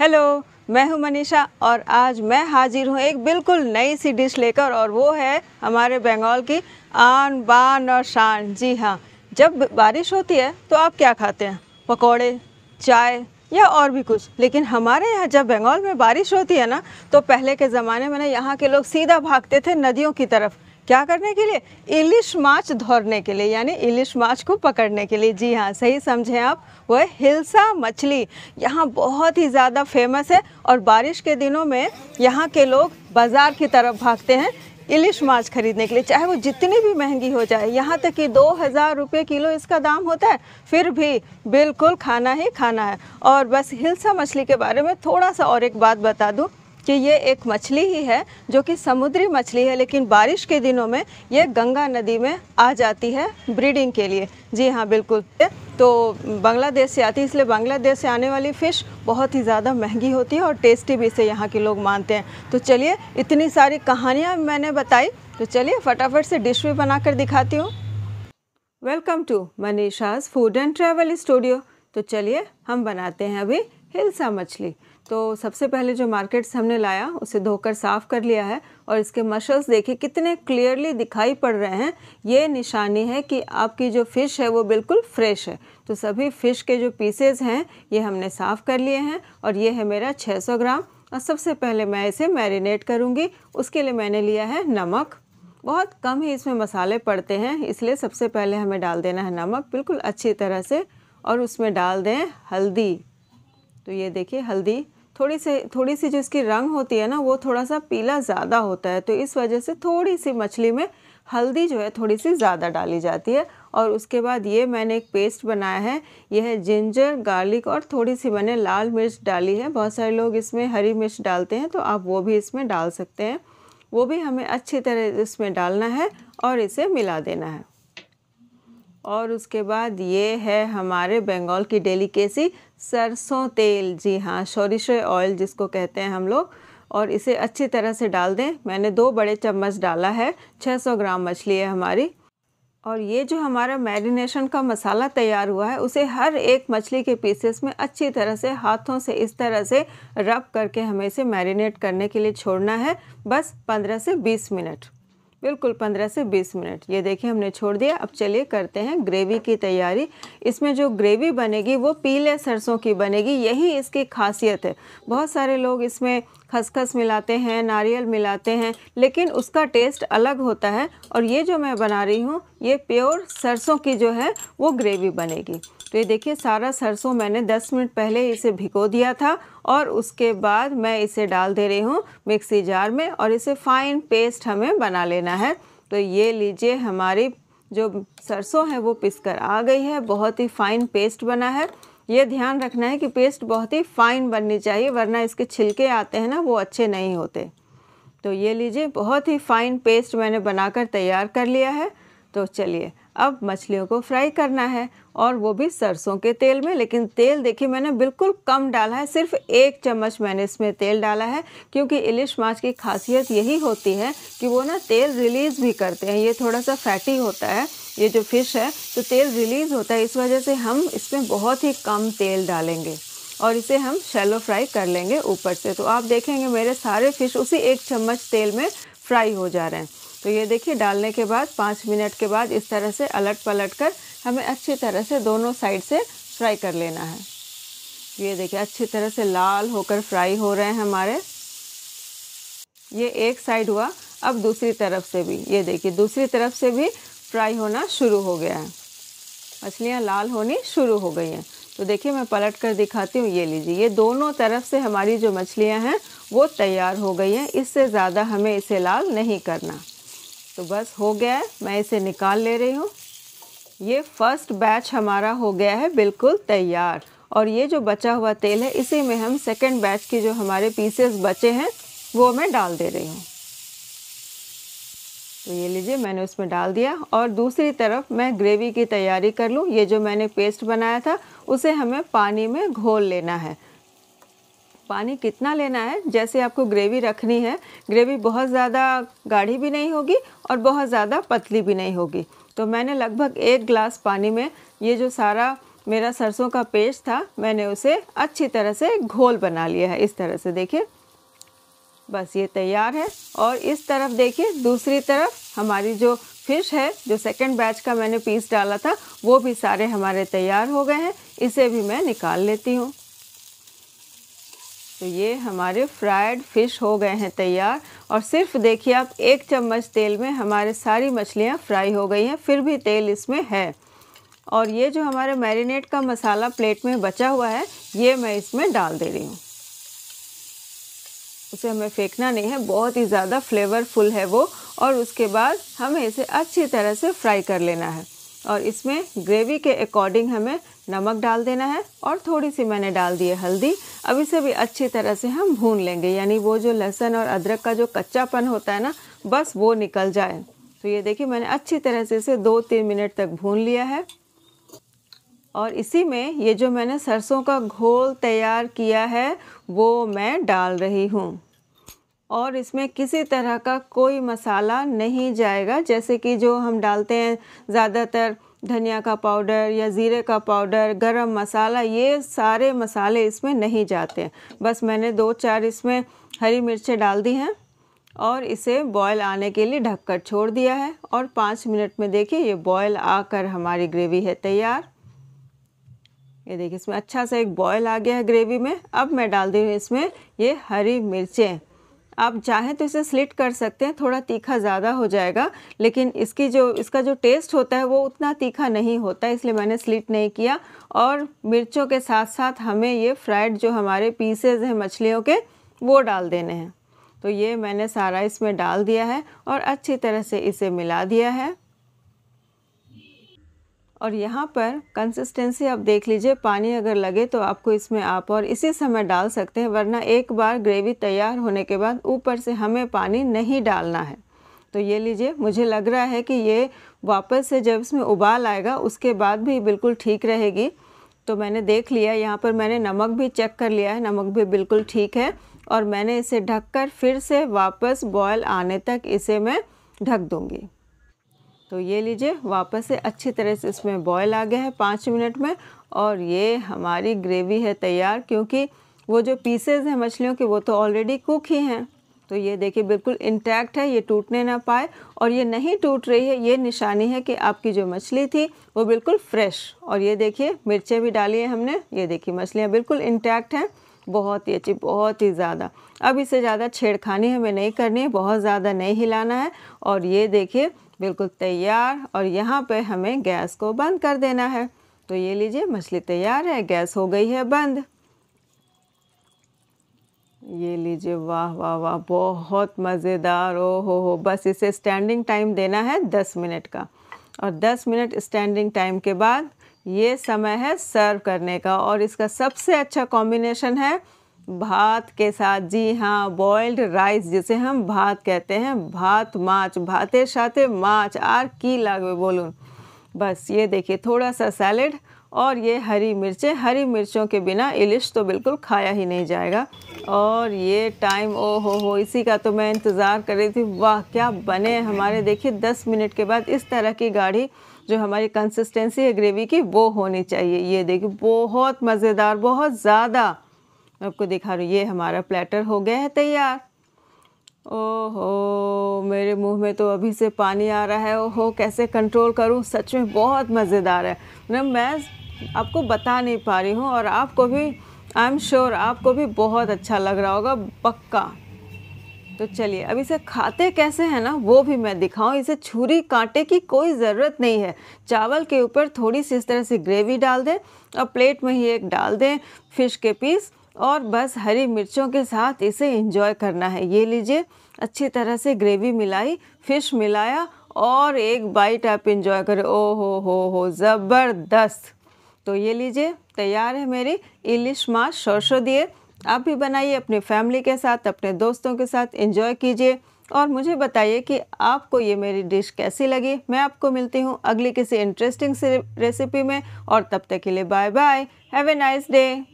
hello मैं हूं मनीषा और आज मैं हाजिर हूं एक बिल्कुल नई सी डिश लेकर और वो है हमारे बंगाल की आन बान और शान जी हाँ जब बारिश होती है तो आप क्या खाते हैं पकौड़े चाय या और भी कुछ लेकिन हमारे यहाँ जब बंगाल में बारिश होती है ना तो पहले के ज़माने में ना यहाँ के लोग सीधा भागते थे नदियों की तरफ क्या करने के लिए इलिश माछ धोरने के लिए यानी इलिश माछ को पकड़ने के लिए जी हाँ सही समझें आप वह हिलसा मछली यहाँ बहुत ही ज़्यादा फेमस है और बारिश के दिनों में यहाँ के लोग बाज़ार की तरफ भागते हैं इलिश माछ खरीदने के लिए चाहे वो जितनी भी महंगी हो जाए यहाँ तक कि दो हज़ार रुपये किलो इसका दाम होता है फिर भी बिल्कुल खाना ही खाना है और बस हिलसा मछली के बारे में थोड़ा सा और एक बात बता दूँ कि ये एक मछली ही है जो कि समुद्री मछली है लेकिन बारिश के दिनों में ये गंगा नदी में आ जाती है ब्रीडिंग के लिए जी हाँ बिल्कुल तो बांग्लादेश से आती है इसलिए बांग्लादेश से आने वाली फ़िश बहुत ही ज़्यादा महंगी होती है और टेस्टी भी इसे यहाँ के लोग मानते हैं तो चलिए इतनी सारी कहानियाँ मैंने बताई तो चलिए फटाफट से डिश भी बना कर दिखाती हूँ welcome to Manisha's food and travel studio तो चलिए हम बनाते हैं अभी हिलसा मछली तो सबसे पहले जो मार्केट से हमने लाया उसे धोकर साफ़ कर लिया है और इसके मशल्स देखिए कितने क्लियरली दिखाई पड़ रहे हैं ये निशानी है कि आपकी जो फ़िश है वो बिल्कुल फ्रेश है तो सभी फ़िश के जो पीसेज हैं ये हमने साफ़ कर लिए हैं और ये है मेरा 600 ग्राम और सबसे पहले मैं इसे मैरिनेट करूँगी उसके लिए मैंने लिया है नमक बहुत कम ही इसमें मसाले पड़ते हैं इसलिए सबसे पहले हमें डाल देना है नमक बिल्कुल अच्छी तरह से और उसमें डाल दें हल्दी तो ये देखिए हल्दी थोड़ी सी थोड़ी सी जो इसकी रंग होती है ना वो थोड़ा सा पीला ज़्यादा होता है तो इस वजह से थोड़ी सी मछली में हल्दी जो है थोड़ी सी ज़्यादा डाली जाती है और उसके बाद ये मैंने एक पेस्ट बनाया है यह है जिंजर गार्लिक और थोड़ी सी मैंने लाल मिर्च डाली है बहुत सारे लोग इसमें हरी मिर्च डालते हैं तो आप वो भी इसमें डाल सकते हैं वो भी हमें अच्छी तरह इसमें डालना है और इसे मिला देना है और उसके बाद ये है हमारे बंगाल की डेलीकेसी सरसों तेल जी हाँ शोरिशे ऑयल जिसको कहते हैं हम लोग और इसे अच्छी तरह से डाल दें मैंने दो बड़े चम्मच डाला है 600 ग्राम मछली है हमारी और ये जो हमारा मैरिनेशन का मसाला तैयार हुआ है उसे हर एक मछली के पीसेस में अच्छी तरह से हाथों से इस तरह से रब करके हमें इसे मैरिनेट करने के लिए छोड़ना है बस 15 से 20 मिनट बिल्कुल 15 से 20 मिनट ये देखिए हमने छोड़ दिया अब चलिए करते हैं ग्रेवी की तैयारी इसमें जो ग्रेवी बनेगी वो पीले सरसों की बनेगी यही इसकी खासियत है बहुत सारे लोग इसमें खसखस मिलाते हैं नारियल मिलाते हैं लेकिन उसका टेस्ट अलग होता है और ये जो मैं बना रही हूँ ये प्योर सरसों की जो है वो ग्रेवी बनेगी तो ये देखिए सारा सरसों मैंने 10 मिनट पहले इसे भिगो दिया था और उसके बाद मैं इसे डाल दे रही हूँ मिक्सी जार में और इसे फाइन पेस्ट हमें बना लेना है तो ये लीजिए हमारी जो सरसों है वो पिस कर आ गई है बहुत ही फाइन पेस्ट बना है ये ध्यान रखना है कि पेस्ट बहुत ही फाइन बननी चाहिए वरना इसके छिलके आते हैं ना वो अच्छे नहीं होते तो ये लीजिए बहुत ही फाइन पेस्ट मैंने बनाकर तैयार कर लिया है तो चलिए अब मछलियों को फ्राई करना है और वो भी सरसों के तेल में लेकिन तेल देखिए मैंने बिल्कुल कम डाला है सिर्फ एक चम्मच मैंने इसमें तेल डाला है क्योंकि इलिश माछ की खासियत यही होती है कि वो ना तेल रिलीज़ भी करते हैं ये थोड़ा सा फैटी होता है ये जो फिश है तो तेल रिलीज़ होता है इस वजह से हम इसमें बहुत ही कम तेल डालेंगे और इसे हम शैलो फ्राई कर लेंगे ऊपर से तो आप देखेंगे मेरे सारे फिश उसी एक चम्मच तेल में फ्राई हो जा रहे हैं तो ये देखिए डालने के बाद पाँच मिनट के बाद इस तरह से अलट पलट कर हमें अच्छी तरह से दोनों साइड से फ्राई कर लेना है ये देखिए अच्छी तरह से लाल होकर फ्राई हो रहे हैं हमारे ये एक साइड हुआ अब दूसरी तरफ से भी ये देखिए दूसरी तरफ से भी फ्राई होना शुरू हो गया है मछलियाँ लाल होनी शुरू हो गई हैं तो देखिए मैं पलट कर दिखाती हूँ ये लीजिए ये दोनों तरफ से हमारी जो मछलियाँ हैं वो तैयार हो गई हैं इससे ज़्यादा हमें इसे लाल नहीं करना तो बस हो गया है मैं इसे निकाल ले रही हूँ ये फर्स्ट बैच हमारा हो गया है बिल्कुल तैयार और ये जो बचा हुआ तेल है इसी में हम सेकेंड बैच के जो हमारे पीसेस बचे हैं वो मैं डाल दे रही हूँ तो ये लीजिए मैंने उसमें डाल दिया और दूसरी तरफ मैं ग्रेवी की तैयारी कर लूँ ये जो मैंने पेस्ट बनाया था उसे हमें पानी में घोल लेना है पानी कितना लेना है जैसे आपको ग्रेवी रखनी है ग्रेवी बहुत ज़्यादा गाढ़ी भी नहीं होगी और बहुत ज़्यादा पतली भी नहीं होगी तो मैंने लगभग एक ग्लास पानी में ये जो सारा मेरा सरसों का पेस्ट था मैंने उसे अच्छी तरह से घोल बना लिया है इस तरह से देखिए बस ये तैयार है और इस तरफ देखिए दूसरी तरफ हमारी जो फिश है जो सेकंड बैच का मैंने पीस डाला था वो भी सारे हमारे तैयार हो गए हैं इसे भी मैं निकाल लेती हूँ तो ये हमारे फ्राइड फ़िश हो गए हैं तैयार और सिर्फ देखिए आप एक चम्मच तेल में हमारे सारी मछलियाँ फ्राई हो गई हैं फिर भी तेल इसमें है और ये जो हमारे मैरिनेट का मसाला प्लेट में बचा हुआ है ये मैं इसमें डाल दे रही हूँ उसे हमें फेंकना नहीं है बहुत ही ज़्यादा फ्लेवरफुल है वो और उसके बाद हमें इसे अच्छी तरह से फ्राई कर लेना है और इसमें ग्रेवी के अकॉर्डिंग हमें नमक डाल देना है और थोड़ी सी मैंने डाल दी है हल्दी अब इसे भी अच्छी तरह से हम भून लेंगे यानी वो जो लहसुन और अदरक का जो कच्चापन होता है ना बस वो निकल जाए तो ये देखिए मैंने अच्छी तरह से इसे दो तीन मिनट तक भून लिया है और इसी में ये जो मैंने सरसों का घोल तैयार किया है वो मैं डाल रही हूँ और इसमें किसी तरह का कोई मसाला नहीं जाएगा जैसे कि जो हम डालते हैं ज़्यादातर धनिया का पाउडर या ज़ीरे का पाउडर गरम मसाला ये सारे मसाले इसमें नहीं जाते हैं बस मैंने दो चार इसमें हरी मिर्चें डाल दी हैं और इसे बॉयल आने के लिए ढककर छोड़ दिया है और पाँच मिनट में देखिए ये बॉयल आकर हमारी ग्रेवी है तैयार ये देखिए इसमें अच्छा सा एक बॉयल आ गया है ग्रेवी में अब मैं डाल दी हूँ इसमें ये हरी मिर्चें आप चाहें तो इसे स्लिट कर सकते हैं थोड़ा तीखा ज़्यादा हो जाएगा लेकिन इसकी जो इसका जो टेस्ट होता है वो उतना तीखा नहीं होता इसलिए मैंने स्लिट नहीं किया और मिर्चों के साथ साथ हमें ये फ्राइड जो हमारे पीसेज हैं मछलियों के वो डाल देने हैं तो ये मैंने सारा इसमें डाल दिया है और अच्छी तरह से इसे मिला दिया है और यहाँ पर कंसिस्टेंसी आप देख लीजिए पानी अगर लगे तो आपको इसमें आप और इसी समय डाल सकते हैं वरना एक बार ग्रेवी तैयार होने के बाद ऊपर से हमें पानी नहीं डालना है तो ये लीजिए मुझे लग रहा है कि ये वापस से जब इसमें उबाल आएगा उसके बाद भी बिल्कुल ठीक रहेगी तो मैंने देख लिया यहाँ पर मैंने नमक भी चेक कर लिया है नमक भी बिल्कुल ठीक है और मैंने इसे ढककर फिर से वापस बॉयल आने तक इसे मैं ढक दूँगी तो ये लीजिए वापस से अच्छी तरह से इसमें बॉयल आ गया है पाँच मिनट में और ये हमारी ग्रेवी है तैयार क्योंकि वो जो पीसेज हैं मछलियों के वो तो ऑलरेडी कुक ही हैं तो ये देखिए बिल्कुल इंटैक्ट है ये टूटने ना पाए और ये नहीं टूट रही है ये निशानी है कि आपकी जो मछली थी वो बिल्कुल फ्रेश और ये देखिए मिर्चें भी डाली है हमने ये देखिए मछलियाँ बिल्कुल इंटैक्ट हैं बहुत ही अच्छी बहुत ही ज़्यादा अब इसे ज़्यादा छेड़खानी हमें नहीं करनी है बहुत ज़्यादा नहीं हिलाना है और ये देखिए बिल्कुल तैयार और यहाँ पे हमें गैस को बंद कर देना है तो ये लीजिए मछली तैयार है गैस हो गई है बंद ये लीजिए वाह वाह वाह बहुत मज़ेदार ओ हो हो बस इसे स्टैंडिंग टाइम देना है दस मिनट का और दस मिनट स्टैंडिंग टाइम के बाद ये समय है सर्व करने का और इसका सबसे अच्छा कॉम्बिनेशन है भात के साथ जी हाँ बॉइल्ड राइस जिसे हम भात कहते हैं भात माछ भाते साथे माछ आर की लागे बोलूँ बस ये देखिए थोड़ा सा सैलेड और ये हरी मिर्चें हरी मिर्चों के बिना इलिश तो बिल्कुल खाया ही नहीं जाएगा और ये टाइम ओ हो हो इसी का तो मैं इंतज़ार कर रही थी वाह क्या बने हमारे देखिए दस मिनट के बाद इस तरह की गाढ़ी जो हमारी कंसिस्टेंसी है ग्रेवी की वो होनी चाहिए ये देखिए बहुत मज़ेदार बहुत ज़्यादा आपको दिखा रही ये हमारा प्लेटर हो गया है तैयार ओहो मेरे मुंह में तो अभी से पानी आ रहा है ओहो कैसे कंट्रोल करूँ सच में बहुत मज़ेदार है मैम मैं आपको बता नहीं पा रही हूँ और आपको भी आई एम श्योर आपको भी बहुत अच्छा लग रहा होगा पक्का तो चलिए अब इसे खाते कैसे हैं ना वो भी मैं दिखाऊं इसे छुरी कांटे की कोई ज़रूरत नहीं है चावल के ऊपर थोड़ी सी इस तरह से ग्रेवी डाल दें और प्लेट में ही एक डाल दें फिश के पीस और बस हरी मिर्चों के साथ इसे इंजॉय करना है ये लीजिए अच्छी तरह से ग्रेवी मिलाई फिश मिलाया और एक बाइट आप इंजॉय करें ओ हो हो हो ज़बरदस्त तो ये लीजिए तैयार है मेरी इलिश माँ शोशो दिए आप भी बनाइए अपने फैमिली के साथ अपने दोस्तों के साथ इंजॉय कीजिए और मुझे बताइए कि आपको ये मेरी डिश कैसी लगी मैं आपको मिलती हूँ अगली किसी इंटरेस्टिंग रेसिपी में और तब तक के लिए bye bye have a nice day